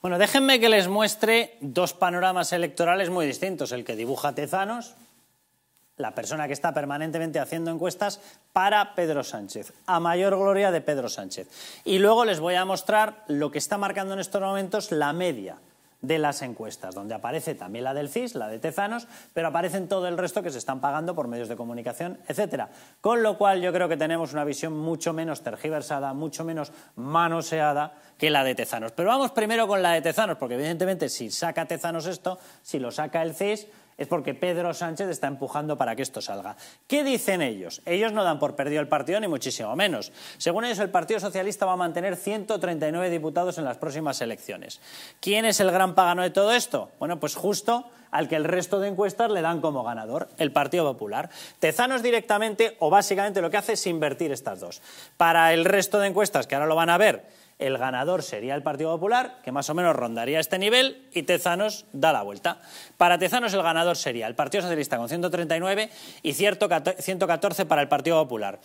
Bueno, déjenme que les muestre dos panoramas electorales muy distintos. El que dibuja Tezanos, la persona que está permanentemente haciendo encuestas para Pedro Sánchez, a mayor gloria de Pedro Sánchez. Y luego les voy a mostrar lo que está marcando en estos momentos la media de las encuestas, donde aparece también la del CIS, la de Tezanos, pero aparecen todo el resto que se están pagando por medios de comunicación, etcétera. Con lo cual yo creo que tenemos una visión mucho menos tergiversada, mucho menos manoseada que la de Tezanos. Pero vamos primero con la de Tezanos, porque evidentemente si saca Tezanos esto, si lo saca el CIS, es porque Pedro Sánchez está empujando para que esto salga. ¿Qué dicen ellos? Ellos no dan por perdido el partido, ni muchísimo menos. Según ellos, el Partido Socialista va a mantener 139 diputados en las próximas elecciones. ¿Quién es el gran pagano de todo esto? Bueno, pues justo al que el resto de encuestas le dan como ganador, el Partido Popular. Tezanos directamente o básicamente lo que hace es invertir estas dos. Para el resto de encuestas, que ahora lo van a ver, el ganador sería el Partido Popular, que más o menos rondaría este nivel, y Tezanos da la vuelta. Para Tezanos el ganador sería el Partido Socialista con 139 y cierto 114 para el Partido Popular.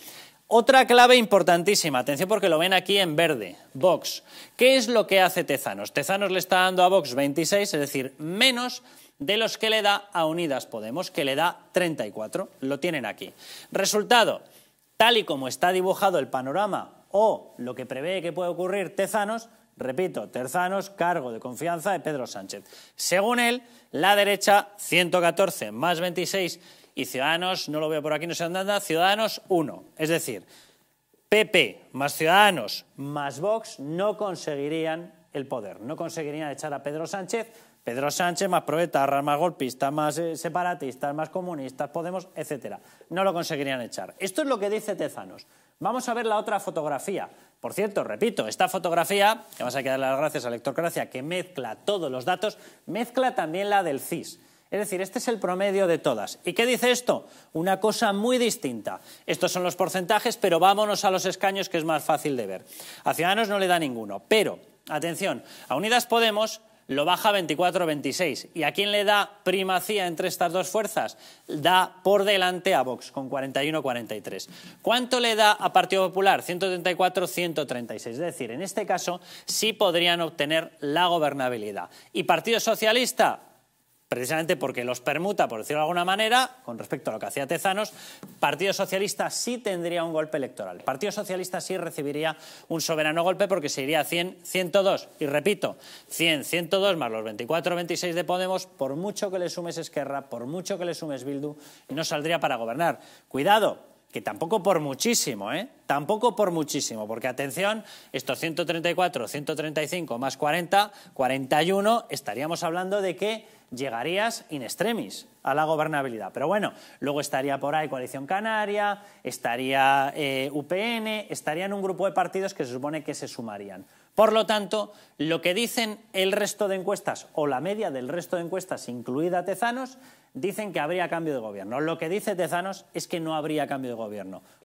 Otra clave importantísima, atención porque lo ven aquí en verde, Vox. ¿Qué es lo que hace Tezanos? Tezanos le está dando a Vox 26, es decir, menos de los que le da a Unidas Podemos, que le da 34. Lo tienen aquí. Resultado, tal y como está dibujado el panorama o lo que prevé que puede ocurrir Tezanos, repito, Tezanos, cargo de confianza de Pedro Sánchez. Según él, la derecha 114 más 26 y Ciudadanos, no lo veo por aquí, no sé dónde anda, Ciudadanos 1. Es decir, PP más Ciudadanos más Vox no conseguirían el poder, no conseguirían echar a Pedro Sánchez. Pedro Sánchez más proetarras, más golpistas, más eh, separatistas, más comunistas, Podemos, etcétera No lo conseguirían echar. Esto es lo que dice Tezanos. Vamos a ver la otra fotografía. Por cierto, repito, esta fotografía, que vamos a quedar las gracias a Lectorcracia, que mezcla todos los datos, mezcla también la del CIS. Es decir, este es el promedio de todas. ¿Y qué dice esto? Una cosa muy distinta. Estos son los porcentajes, pero vámonos a los escaños, que es más fácil de ver. A Ciudadanos no le da ninguno. Pero, atención, a Unidas Podemos lo baja a 24-26. ¿Y a quién le da primacía entre estas dos fuerzas? Da por delante a Vox con 41-43. ¿Cuánto le da a Partido Popular? 134-136. Es decir, en este caso sí podrían obtener la gobernabilidad. ¿Y Partido Socialista? precisamente porque los permuta, por decirlo de alguna manera, con respecto a lo que hacía Tezanos, Partido Socialista sí tendría un golpe electoral. Partido Socialista sí recibiría un soberano golpe porque se iría a 100, 102. Y repito, 100, 102 más los 24 26 de Podemos, por mucho que le sumes Esquerra, por mucho que le sumes Bildu, no saldría para gobernar. Cuidado, que tampoco por muchísimo, ¿eh? Tampoco por muchísimo, porque atención, estos 134, 135 más 40, 41, estaríamos hablando de que llegarías in extremis a la gobernabilidad. Pero bueno, luego estaría por ahí Coalición Canaria, estaría eh, UPN, estarían un grupo de partidos que se supone que se sumarían. Por lo tanto, lo que dicen el resto de encuestas o la media del resto de encuestas, incluida Tezanos, dicen que habría cambio de gobierno. Lo que dice Tezanos es que no habría cambio de gobierno.